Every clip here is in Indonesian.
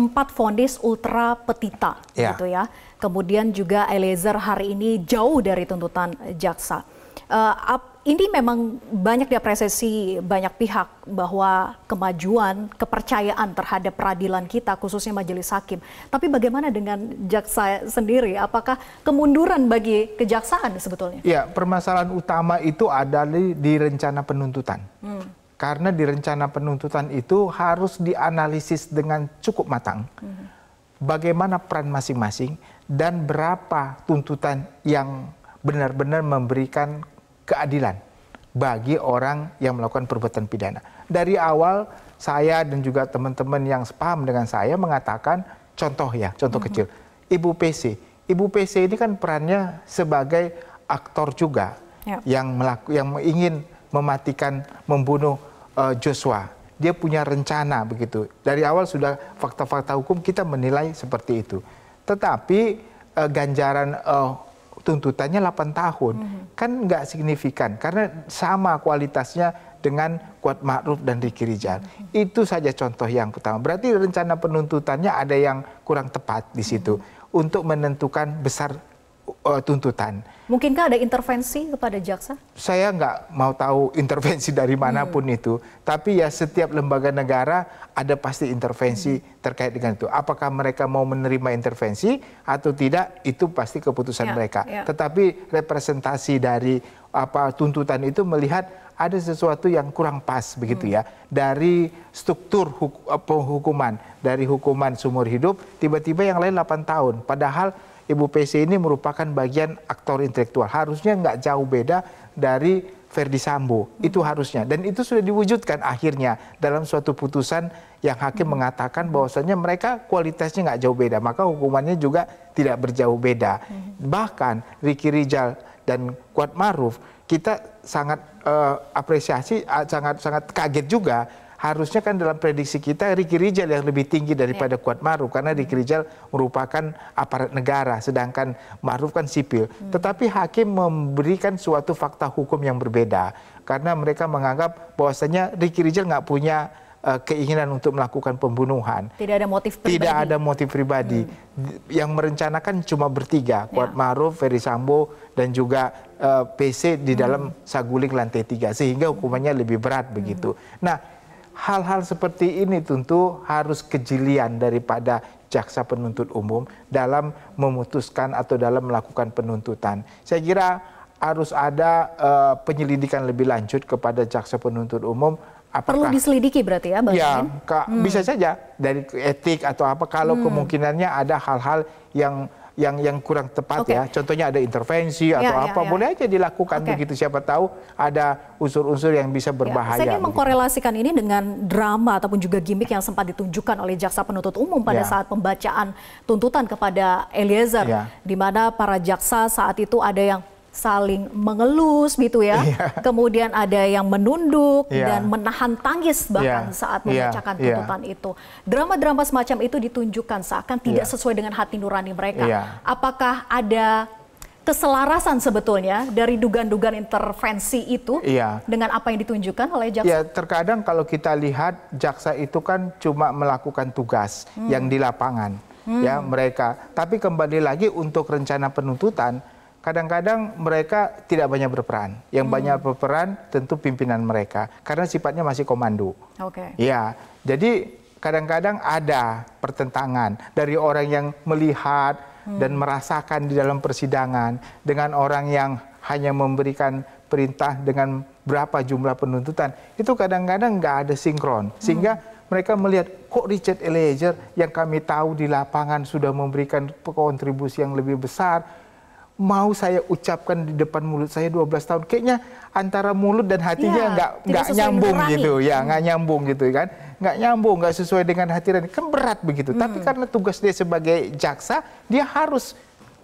Empat fondis ultra petita, ya. gitu ya. Kemudian juga Eliezer hari ini jauh dari tuntutan jaksa. Uh, ap, ini memang banyak diapresiasi banyak pihak bahwa kemajuan kepercayaan terhadap peradilan kita khususnya majelis hakim. Tapi bagaimana dengan jaksa sendiri? Apakah kemunduran bagi kejaksaan sebetulnya? Ya, permasalahan utama itu ada di, di rencana penuntutan. Hmm karena di rencana penuntutan itu harus dianalisis dengan cukup matang. Mhm. Bagaimana peran masing-masing dan berapa tuntutan yang benar-benar memberikan keadilan bagi orang yang melakukan perbuatan pidana. Dari awal saya dan juga teman-teman yang sepaham dengan saya mengatakan contoh ya, contoh mm -hmm. kecil. Ibu PC. Ibu PC ini kan perannya sebagai aktor juga yeah. yang melaku yang ingin mematikan, membunuh uh, Joshua. Dia punya rencana begitu. Dari awal sudah fakta-fakta hukum kita menilai seperti itu. Tetapi uh, ganjaran uh, tuntutannya 8 tahun. Mm -hmm. Kan nggak signifikan karena sama kualitasnya dengan Kuat Ma'ruf dan Riki Rijal. Mm -hmm. Itu saja contoh yang pertama. Berarti rencana penuntutannya ada yang kurang tepat di situ mm -hmm. untuk menentukan besar uh, tuntutan. Mungkinkah ada intervensi kepada jaksa? Saya nggak mau tahu intervensi dari manapun hmm. itu, tapi ya setiap lembaga negara ada pasti intervensi hmm. terkait dengan itu. Apakah mereka mau menerima intervensi atau tidak itu pasti keputusan ya, mereka. Ya. Tetapi representasi dari apa tuntutan itu melihat ada sesuatu yang kurang pas begitu hmm. ya dari struktur hukuman eh, penghukuman dari hukuman seumur hidup tiba-tiba yang lain 8 tahun padahal Ibu PC ini merupakan bagian aktor intelektual. Harusnya nggak jauh beda dari Verdi Sambo. Hmm. Itu harusnya. Dan itu sudah diwujudkan akhirnya dalam suatu putusan yang hakim hmm. mengatakan bahwasannya mereka kualitasnya nggak jauh beda. Maka hukumannya juga tidak berjauh beda. Hmm. Bahkan Riki Rijal dan Kuat Maruf kita sangat uh, apresiasi, sangat sangat kaget juga harusnya kan dalam prediksi kita Riki Rijal yang lebih tinggi ya. daripada yeah. Kuat Maruf karena hmm. Riki Rijal merupakan aparat negara sedangkan Maruf kan sipil. Hmm. Tetapi hakim memberikan suatu fakta hukum yang berbeda karena mereka menganggap bahwasanya Riki Rijal nggak punya eh, keinginan untuk melakukan pembunuhan. Tidak ada motif pribadi. Tidak ada motif pribadi. Hmm. Yang merencanakan cuma bertiga, ya. Kuat Maruf, Ferry Sambo, dan juga eh, PC di hmm. dalam Saguling lantai tiga, sehingga hukumannya lebih berat hmm. begitu. Nah, hal-hal seperti ini tentu harus kejelian daripada jaksa penuntut umum dalam memutuskan atau dalam melakukan penuntutan. Saya kira harus ada uh, penyelidikan lebih lanjut kepada jaksa penuntut umum. Apakah, Perlu diselidiki berarti ya, Bang? Ya, ka, hmm. bisa saja dari etik atau apa. Kalau hmm. kemungkinannya ada hal-hal yang yang yang kurang tepat okay. ya. Contohnya ada intervensi ya, atau ya, apa ya. boleh aja dilakukan okay. begitu siapa tahu ada unsur-unsur yang bisa ya, berbahaya. Ya. Saya ingin mengkorelasikan ini dengan drama ataupun juga gimmick yang sempat ditunjukkan oleh jaksa penuntut umum pada ya. saat pembacaan tuntutan kepada Eliezer ya. di mana para jaksa saat itu ada yang saling mengelus gitu ya. Yeah. Kemudian ada yang menunduk yeah. dan menahan tangis iya. bahkan yeah. saat iya. membacakan yeah. tuntutan yeah. itu. Drama-drama semacam itu ditunjukkan seakan tidak yeah. sesuai dengan hati nurani mereka. Yeah. Apakah ada keselarasan sebetulnya dari dugaan-dugaan intervensi itu iya. dengan apa yang ditunjukkan oleh jaksa? Ya, terkadang kalau kita lihat jaksa itu kan cuma melakukan tugas hmm. yang di lapangan ya, hmm. ya mereka. Tapi kembali lagi untuk rencana penuntutan kadang-kadang mereka tidak banyak berperan. Yang hmm. banyak berperan tentu pimpinan mereka karena sifatnya masih komando. Oke. Okay. Ya, jadi kadang-kadang ada pertentangan dari orang yang melihat hmm. dan merasakan di dalam persidangan dengan orang yang hanya memberikan perintah dengan berapa jumlah penuntutan. Itu kadang-kadang nggak ada sinkron hmm. sehingga hmm mereka melihat kok Richard Eliezer yang kami tahu di lapangan sudah memberikan kontribusi yang lebih besar mau saya ucapkan di depan mulut saya 12 tahun kayaknya antara mulut dan hatinya iya, nggak ya, nggak nyambung gitu ya hmm. nggak hmm. nyambung gitu kan nggak nyambung nggak sesuai dengan hati dan kan berat begitu hmm. tapi karena tugas dia sebagai jaksa dia harus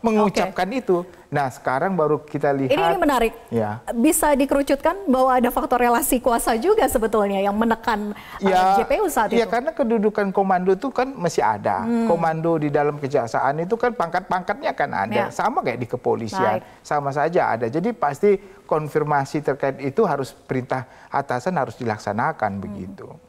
mengucapkan okay. itu. Nah, sekarang baru kita lihat. Ini, ini menarik. Ya. Bisa dikerucutkan bahwa ada faktor relasi kuasa juga sebetulnya yang menekan eh, ya, JPU saat ya, itu. Ya, karena kedudukan komando itu kan masih ada. Hmm. Komando di dalam kejaksaan itu kan pangkat-pangkatnya kan ada. Ya. Sama kayak di kepolisian. Baik. Sama saja ada. Jadi pasti konfirmasi terkait itu harus perintah atasan harus dilaksanakan hmm. begitu.